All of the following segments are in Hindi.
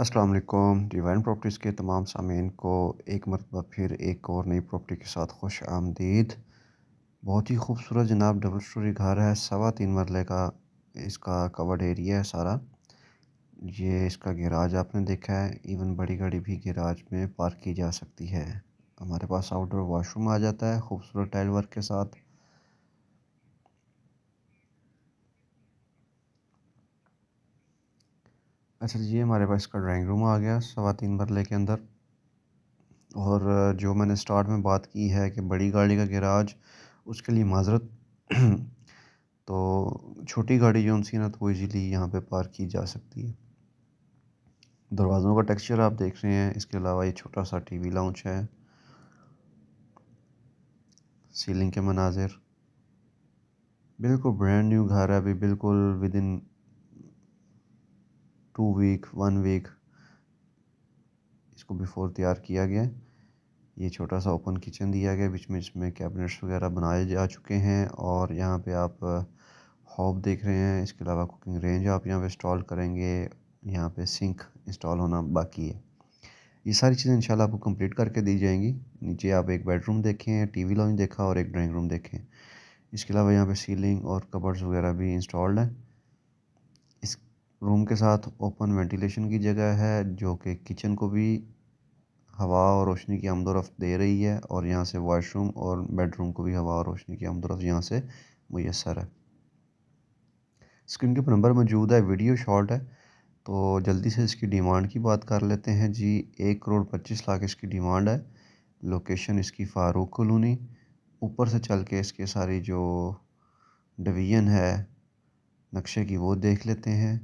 अस्सलाम वालेकुम डिवाइन प्रॉपर्टीज़ के तमाम सामीन को एक मरतबा फिर एक और नई प्रॉपर्टी के साथ खुश आमदीद बहुत ही खूबसूरत जनाब डबल स्टोरी घर है सवा तीन मरले का इसका कवर्ड एरिया है सारा ये इसका गैराज आपने देखा है इवन बड़ी गाड़ी भी गैराज में पार्क की जा सकती है हमारे पास आउटडोर वाशरूम आ जाता है खूबसूरत टाइल वर्क के साथ अच्छा ये हमारे पास इसका ड्राइंग रूम आ गया सवा तीन मरले के अंदर और जो मैंने स्टार्ट में बात की है कि बड़ी गाड़ी का गराज उसके लिए माजरत तो छोटी गाड़ी जो उनसी ना तो ईज़िली यहाँ पर पार्क की जा सकती है दरवाज़ों का टेक्सचर आप देख रहे हैं इसके अलावा ये छोटा सा टी वी लाउच है सीलिंग के मनाजिर बिल्कुल ब्रांड न्यू घर है अभी बिल्कुल within two week one week इसको बिफोर तैयार किया गया ये छोटा सा ओपन किचन दिया गया बीच में इसमें कैबिनेट्स वगैरह बनाए जा चुके हैं और यहाँ पे आप हॉब uh, देख रहे हैं इसके अलावा कुकिंग रेंज आप यहाँ पे इंस्टॉल करेंगे यहाँ पे सिंक इंस्टॉल होना बाकी है ये सारी चीज़ें इंशाल्लाह आपको कंप्लीट करके दी जाएंगी नीचे आप एक बेडरूम देखें वी लॉन्च देखा और एक ड्राइंग रूम देखें इसके अलावा यहाँ पे सीलिंग और कबर्स वगैरह भी इंस्टॉल्ड हैं रूम के साथ ओपन वेंटिलेशन की जगह है जो कि किचन को भी हवा और रोशनी की आमदोरफ़्त दे रही है और यहाँ से वाशरूम और बेडरूम को भी हवा और रोशनी की आमदोरफ़्त यहाँ से मैसर है स्क्रीन के ऊपर नंबर मौजूद है वीडियो शॉर्ट है तो जल्दी से इसकी डिमांड की बात कर लेते हैं जी एक करोड़ पच्चीस लाख इसकी डिमांड है लोकेशन इसकी फ़ारूक कॉलोनी ऊपर से चल के इसके सारी जो डिवीज़न है नक्शे की वो देख लेते हैं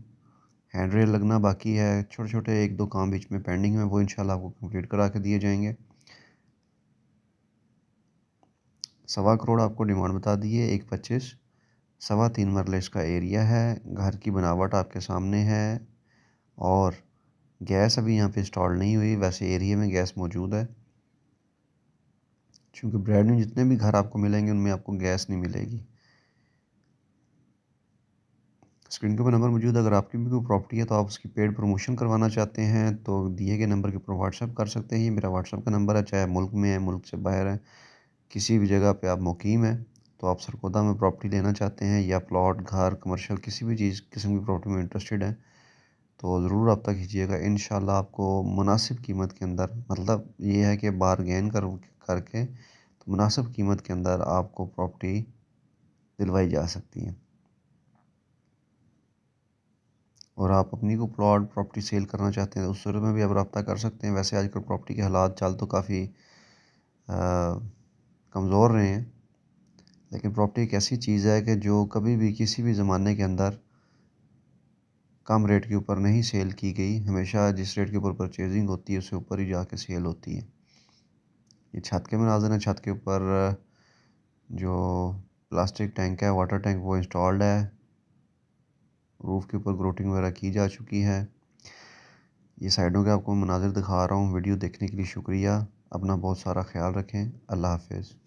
हैंड रेल लगना बाकी है छोटे छोटे एक दो काम बीच में पेंडिंग है वो इंशाल्लाह आपको कंप्लीट करा के दिए जाएंगे सवा करोड़ आपको डिमांड बता दी है एक पच्चीस सवा तीन मरले इसका एरिया है घर की बनावट आपके सामने है और गैस अभी यहाँ पे इंस्टॉल नहीं हुई वैसे एरिया में गैस मौजूद है क्योंकि ब्रांड में जितने भी घर आपको मिलेंगे उनमें आपको गैस नहीं मिलेगी स्क्रीन के ऊपर नंबर मौजूद अगर आपकी भी कोई प्रॉपर्टी है तो आप उसकी पेड प्रमोशन करवाना चाहते हैं तो दिए गए नंबर के ऊपर व्हाट्सअप कर सकते हैं ये मेरा व्हाट्सअप का नंबर है चाहे मुल्क में है मुल्क से बाहर है किसी भी जगह पे आप मुकीम हैं तो आप सरकोदा में प्रॉपर्टी लेना चाहते हैं या प्लॉट घर कमर्शल किसी भी चीज़ किस्म की प्रॉपर्टी में इंटरेस्टेड है तो ज़रूर रब्ता कीजिएगा इन आपको मुनासिब कीमत के अंदर मतलब ये है कि बारगेन कर करके तो मुनासिब कीमत के अंदर आपको प्रॉपर्टी दिलवाई जा सकती है और आप अपनी को प्लॉट प्रॉपर्टी सेल करना चाहते हैं तो उस सूरत में भी आप रब्ता कर सकते हैं वैसे आजकल प्रॉपर्टी के हालात चाल तो काफ़ी कमज़ोर रहे हैं लेकिन प्रॉपर्टी एक ऐसी चीज़ है कि जो कभी भी किसी भी ज़माने के अंदर कम रेट के ऊपर नहीं सेल की गई हमेशा जिस रेट के ऊपर परचेजिंग होती है उससे ऊपर ही जाके सेल होती है ये छत के मनाजन है छत के ऊपर जो प्लास्टिक टैंक है वाटर टैंक वो इंस्टॉल्ड है रूफ़ के ऊपर ग्रोटिंग वगैरह की जा चुकी है ये साइडों के आपको मनाजिर दिखा रहा हूँ वीडियो देखने के लिए शुक्रिया अपना बहुत सारा ख्याल रखें अल्लाह हाफिज़